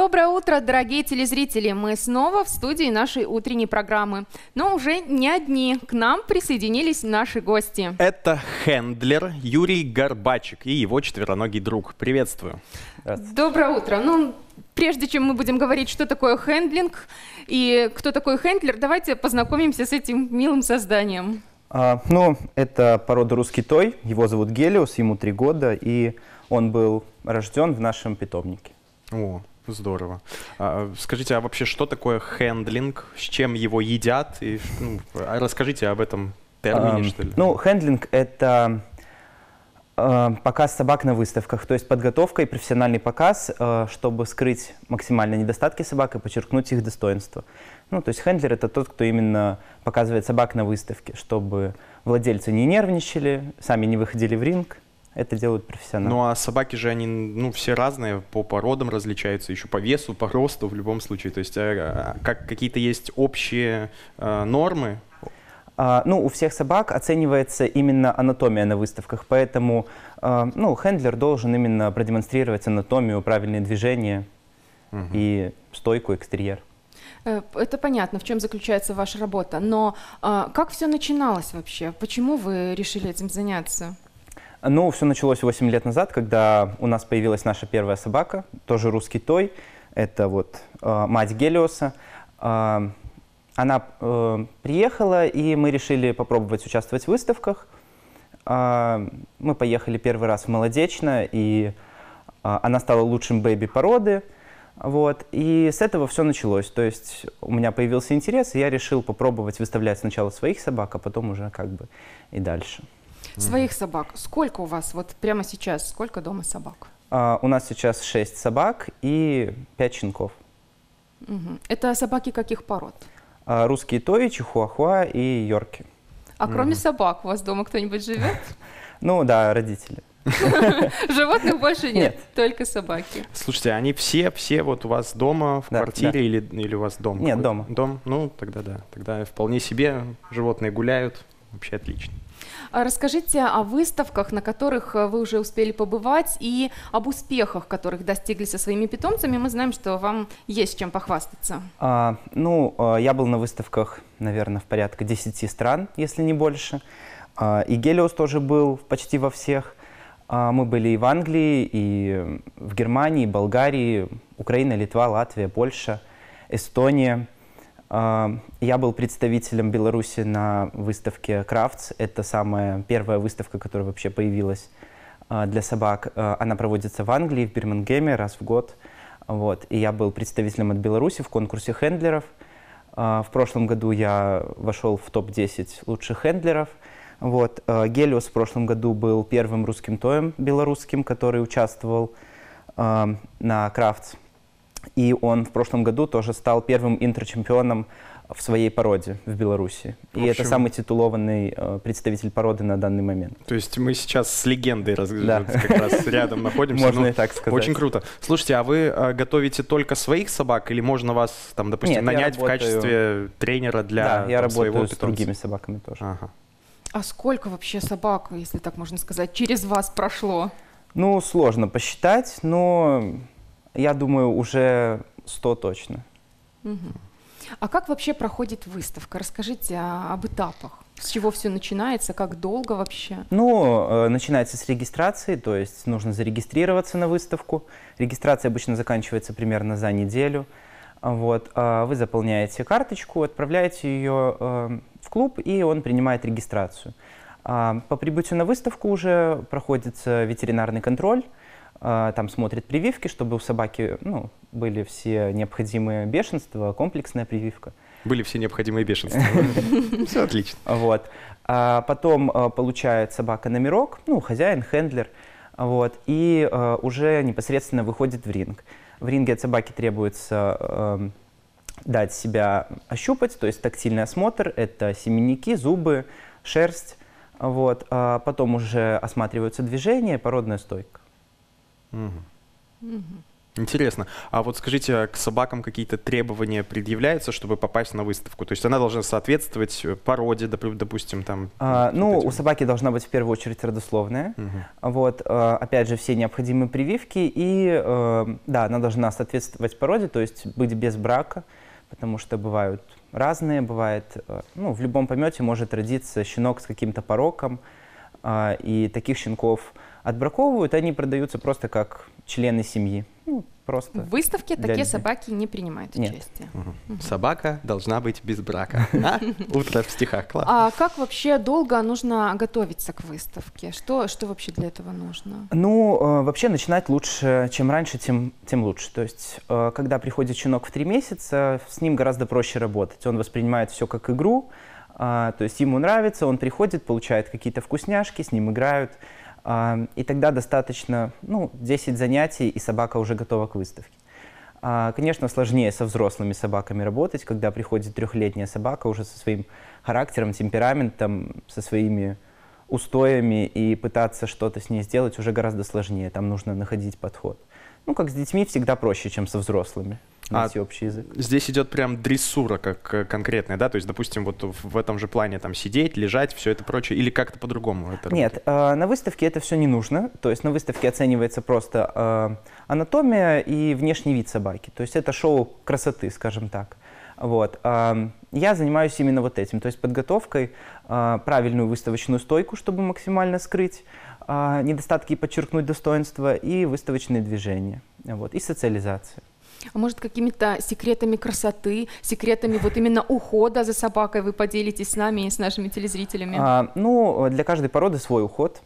Доброе утро, дорогие телезрители! Мы снова в студии нашей утренней программы. Но уже не одни. К нам присоединились наши гости. Это хендлер Юрий Горбачик и его четвероногий друг. Приветствую. Э, Доброе утро. Ну, прежде чем мы будем говорить, что такое хендлинг и кто такой хендлер, давайте познакомимся с этим милым созданием. А, ну, это порода русский той. Его зовут Гелиус, ему три года, и он был рожден в нашем питомнике. О, Здорово. А, скажите, а вообще что такое хендлинг? С чем его едят? И, ну, а расскажите об этом термине, um, что ли. Ну, хендлинг — это а, показ собак на выставках, то есть подготовка и профессиональный показ, а, чтобы скрыть максимально недостатки собак и подчеркнуть их достоинства. Ну, то есть хендлер — это тот, кто именно показывает собак на выставке, чтобы владельцы не нервничали, сами не выходили в ринг — это делают профессионалы. Ну а собаки же, они ну, все разные, по породам различаются, еще по весу, по росту в любом случае. То есть э, э, как, какие-то есть общие а, нормы? А, ну, у всех собак оценивается именно анатомия на выставках, поэтому а, ну, хендлер должен именно продемонстрировать анатомию, правильные движения угу. и стойку, экстерьер. Это понятно, в чем заключается ваша работа, но а, как все начиналось вообще? Почему вы решили этим заняться? Ну, все началось 8 лет назад, когда у нас появилась наша первая собака, тоже русский той. Это вот э, мать Гелиоса. Э, она э, приехала, и мы решили попробовать участвовать в выставках. Э, мы поехали первый раз в Молодечно, и э, она стала лучшим бэби породы. Вот. И с этого все началось. То есть у меня появился интерес, и я решил попробовать выставлять сначала своих собак, а потом уже как бы и дальше. Своих собак. Сколько у вас вот прямо сейчас, сколько дома собак? А, у нас сейчас 6 собак и 5 щенков. Угу. Это собаки каких пород? А, русские тои, чихуахуа и йорки. А кроме угу. собак у вас дома кто-нибудь живет? Ну да, родители. Животных больше нет, нет, только собаки. Слушайте, они все, все вот у вас дома, в да, квартире да. Или, или у вас дом? Нет, дома. Дом? Ну, тогда да. Тогда вполне себе животные гуляют. Вообще отлично. А расскажите о выставках, на которых э, вы уже успели побывать, и об успехах, которых достигли со своими питомцами. Мы знаем, что вам есть чем похвастаться. А, ну, э, я был на выставках, наверное, в порядка 10 стран, если не больше. А, и Гелиос тоже был почти во всех. А, мы были и в Англии, и в Германии, и Болгарии, Украина, Литва, Латвия, Польша, Эстония – я был представителем Беларуси на выставке Крафтс. Это самая первая выставка, которая вообще появилась а, для собак. А, она проводится в Англии, в Бирмингеме раз в год. Вот. И я был представителем от Беларуси в конкурсе хендлеров. А, в прошлом году я вошел в топ-10 лучших хендлеров. Вот. Гелиос в прошлом году был первым русским тоем белорусским, который участвовал на Крафтс. И он в прошлом году тоже стал первым интерчемпионом в своей породе в Беларуси. В общем, и это самый титулованный э, представитель породы на данный момент. То есть мы сейчас с легендой раз, да. как раз рядом находимся. Можно ну, и так сказать. Очень круто. Слушайте, а вы э, готовите только своих собак или можно вас, там, допустим, нанять в качестве тренера для Да, я работаю с другими собаками тоже. А сколько вообще собак, если так можно сказать, через вас прошло? Ну, сложно посчитать, но я думаю, уже 100 точно. Угу. А как вообще проходит выставка? Расскажите о, об этапах. С чего все начинается, как долго вообще? Ну, э, начинается с регистрации, то есть нужно зарегистрироваться на выставку. Регистрация обычно заканчивается примерно за неделю. Вот, а вы заполняете карточку, отправляете ее э, в клуб, и он принимает регистрацию. А по прибытию на выставку уже проходит ветеринарный контроль, а, там смотрит прививки, чтобы у собаки ну, были все необходимые бешенства, комплексная прививка. Были все необходимые бешенства. Все отлично. Вот. А, потом а, получает собака номерок, ну, хозяин, хендлер, вот, и уже непосредственно выходит в ринг. В ринге от собаки требуется эм, дать себя ощупать, то есть тактильный осмотр, это семенники, зубы, шерсть, вот, а потом уже осматриваются движения, породная стойка. Интересно. А вот скажите, а к собакам какие-то требования предъявляются, чтобы попасть на выставку? То есть она должна соответствовать э, породе, допустим, там? А, ну, этим? у собаки должна быть в первую очередь родословная. Угу. Вот, э, опять же, все необходимые прививки. И, э, да, она должна соответствовать породе, то есть быть без брака, потому что бывают разные, бывает, ну, в любом помете может родиться щенок с каким-то пороком, и таких щенков отбраковывают, они продаются просто как члены семьи. Ну, просто. В выставке такие людей. собаки не принимают Нет. участие. Угу. Собака должна быть без брака. А? Утро в стихах, класс. А как вообще долго нужно готовиться к выставке? Что, что вообще для этого нужно? Ну, э, вообще начинать лучше, чем раньше, тем, тем лучше. То есть, э, когда приходит щенок в три месяца, с ним гораздо проще работать. Он воспринимает все как игру, а, то есть ему нравится, он приходит, получает какие-то вкусняшки, с ним играют. И тогда достаточно ну, 10 занятий, и собака уже готова к выставке. А, конечно, сложнее со взрослыми собаками работать, когда приходит трехлетняя собака уже со своим характером, темпераментом, со своими устоями, и пытаться что-то с ней сделать уже гораздо сложнее. Там нужно находить подход. Ну, как с детьми всегда проще, чем со взрослыми на а всеобщий язык. Здесь идет прям дрессура как э, конкретная, да? То есть, допустим, вот в этом же плане там сидеть, лежать, все это прочее, или как-то по-другому это Нет, работает? Э, на выставке это все не нужно. То есть на выставке оценивается просто э, анатомия и внешний вид собаки. То есть это шоу красоты, скажем так. Вот. Я занимаюсь именно вот этим, то есть подготовкой, правильную выставочную стойку, чтобы максимально скрыть недостатки и подчеркнуть достоинства, и выставочные движения, вот, и социализация а может какими-то секретами красоты, секретами вот именно ухода за собакой вы поделитесь с нами и с нашими телезрителями? А, ну, для каждой породы свой уход.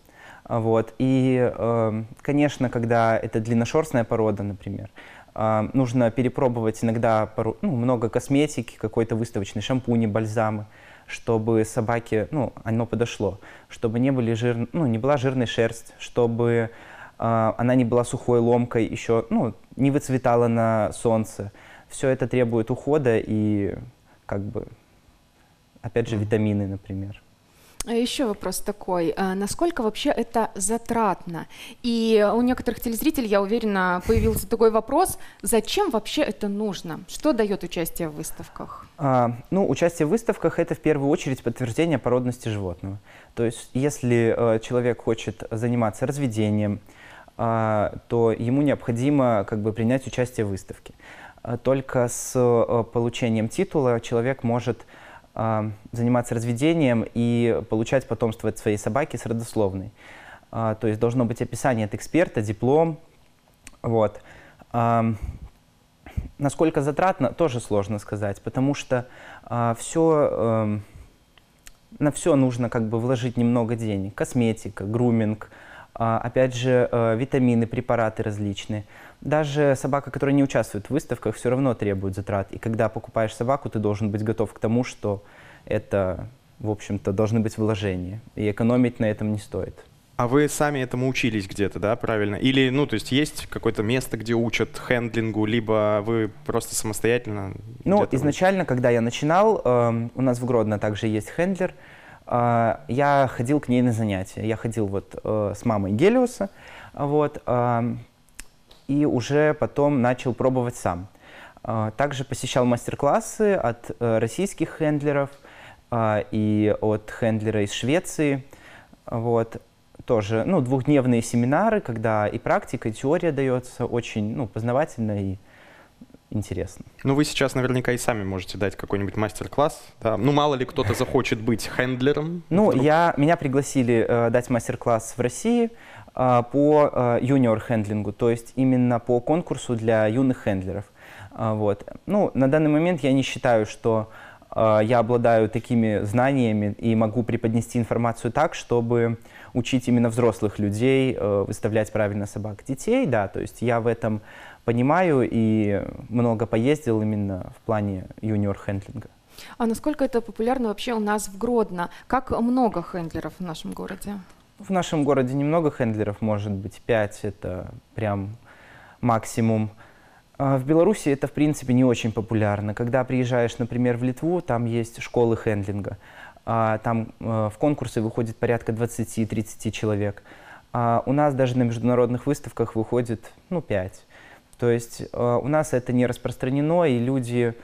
Вот. И, э, конечно, когда это длинношерстная порода, например, э, нужно перепробовать иногда ну, много косметики, какой-то выставочный шампуни, бальзамы, чтобы собаке, ну, оно подошло, чтобы не, были жир, ну, не была жирной шерсть, чтобы а, она не была сухой, ломкой, еще ну, не выцветала на солнце. Все это требует ухода и как бы, опять же, витамины, например. А еще вопрос такой. А насколько вообще это затратно? И у некоторых телезрителей, я уверена, появился такой вопрос, зачем вообще это нужно? Что дает участие в выставках? А, ну, участие в выставках – это в первую очередь подтверждение породности животного. То есть, если э, человек хочет заниматься разведением, а, то ему необходимо как бы принять участие в выставке. А, только с э, получением титула человек может а, заниматься разведением и получать потомство от своей собаки с родословной. То есть должно быть описание от эксперта, диплом. Вот. Насколько затратно, тоже сложно сказать, потому что все, эм, на все нужно как бы вложить немного денег. Косметика, груминг – а, опять же, э, витамины, препараты различные. Даже собака, которая не участвует в выставках, все равно требует затрат. И когда покупаешь собаку, ты должен быть готов к тому, что это, в общем-то, должны быть вложения. И экономить на этом не стоит. А вы сами этому учились где-то, да, правильно? Или, ну, то есть есть какое-то место, где учат хендлингу, либо вы просто самостоятельно? Ну, изначально, вы... когда я начинал, эм, у нас в Гродно также есть хендлер, а, я ходил к ней на занятия. Я ходил вот э, с мамой Гелиуса, вот, а, и уже потом начал пробовать сам. А, также посещал мастер-классы от э, российских хендлеров и от хендлера из Швеции. Вот, тоже, ну, двухдневные семинары, когда и практика, и теория дается очень, ну, познавательно и познавательно интересно. Ну, вы сейчас наверняка и сами можете дать какой-нибудь мастер-класс. Да? Ну, мало ли кто-то захочет быть хендлером. Ну, я, меня пригласили э, дать мастер-класс в России э, по э, юниор-хендлингу, то есть именно по конкурсу для юных хендлеров. Э, вот. Ну, на данный момент я не считаю, что э, а, я обладаю такими знаниями и могу преподнести информацию так, чтобы учить именно взрослых людей э, выставлять правильно собак. Детей, да, то есть я в этом понимаю и много поездил именно в плане юниор-хендлинга. А насколько это популярно вообще у нас в Гродно? Как много хендлеров в нашем городе? В нашем городе немного хендлеров, может быть, 5, это прям максимум. А, в Беларуси это, в принципе, не очень популярно. Когда приезжаешь, например, в Литву, там есть школы хендлинга. А, там э, в конкурсы выходит порядка 20-30 человек. А у нас даже на международных выставках выходит, ну, 5. То есть э, у нас это не распространено, и люди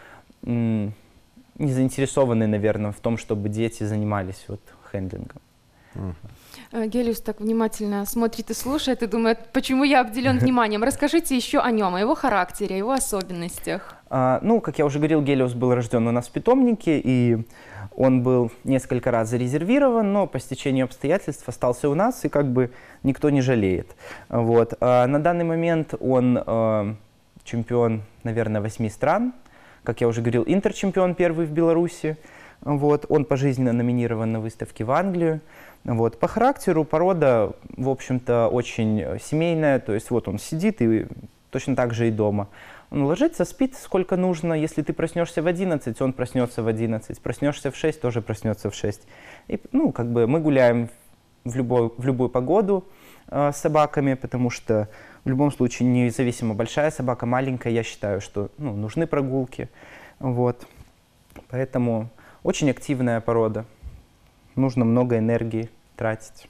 не заинтересованы, наверное, в том, чтобы дети занимались вот хендлингом. Uh-huh. Э, Гелиус так внимательно смотрит и слушает и думает, почему я обделен вниманием. Расскажите еще о нем, о его характере, о его особенностях. А, ну, как я уже говорил, Гелиус был рожден у нас в питомнике, и он был несколько раз зарезервирован, но по стечению обстоятельств остался у нас, и как бы никто не жалеет. Вот. А на данный момент он э, чемпион, наверное, восьми стран. Как я уже говорил, интерчемпион первый в Беларуси. Вот, он пожизненно номинирован на выставке в Англию. Вот. По характеру порода, в общем-то, очень семейная. То есть вот он сидит и точно так же и дома. Он ложится, спит сколько нужно. Если ты проснешься в 11, он проснется в 11. Проснешься в 6, тоже проснется в 6. И, ну, как бы мы гуляем в, любой, в любую погоду э, с собаками, потому что в любом случае, независимо большая собака, маленькая, я считаю, что ну, нужны прогулки. Вот. Поэтому очень активная порода. Нужно много энергии тратить.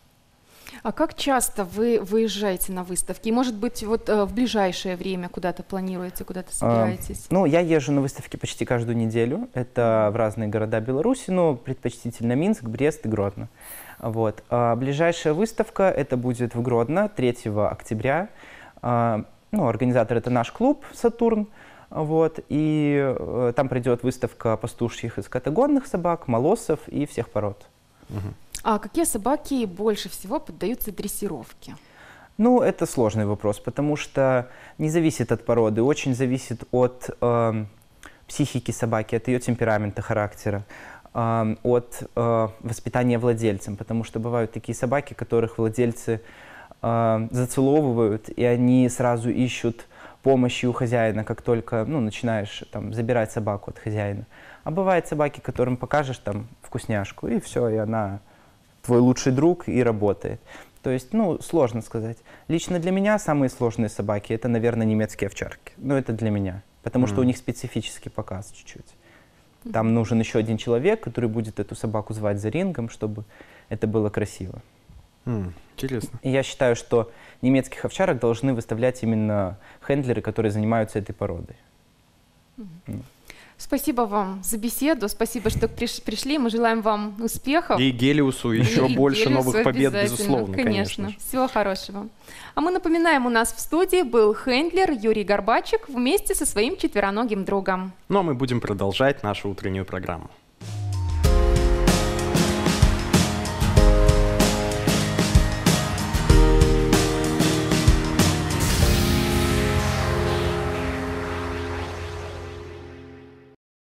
А как часто вы выезжаете на выставки? И, может быть, вот э, в ближайшее время куда-то планируете, куда-то а, собираетесь? А, ну, я езжу на выставки почти каждую неделю. Это в разные города Беларуси, но ну, предпочтительно Минск, Брест и Гродно. Вот. А, ближайшая выставка, это будет в Гродно 3 октября. А, ну, организатор это наш клуб «Сатурн». Вот, и э, там придет выставка пастушьих и скотогонных собак, молосов и всех пород. А какие собаки больше всего поддаются дрессировке? Ну, это сложный вопрос, потому что не зависит от породы, очень зависит от э, психики собаки, от ее темперамента, характера э, от э, воспитания владельцем, потому что бывают такие собаки, которых владельцы э, зацеловывают, и они сразу ищут э, помощи у хозяина, как только ну, начинаешь там, забирать собаку от хозяина. А бывают собаки, которым покажешь там вкусняшку, и все, и она твой лучший друг и работает. То есть, ну, сложно сказать. Лично для меня самые сложные собаки это, наверное, немецкие овчарки. Ну, это для меня. Потому mm. -hmm. что у них специфический показ чуть-чуть. Там нужен еще один человек, который будет эту собаку звать за рингом, чтобы это было красиво интересно. И я считаю, что немецких овчарок должны выставлять именно хендлеры, которые занимаются этой породой. Ну. Спасибо вам за беседу, спасибо, что пришли. Мы желаем вам успехов. И Гелиусу еще и больше Гелиусу новых побед, безусловно, конечно. конечно. Всего хорошего. А мы напоминаем, у нас в студии был хендлер Юрий Горбачик вместе со своим четвероногим другом. Ну а мы будем продолжать нашу утреннюю программу.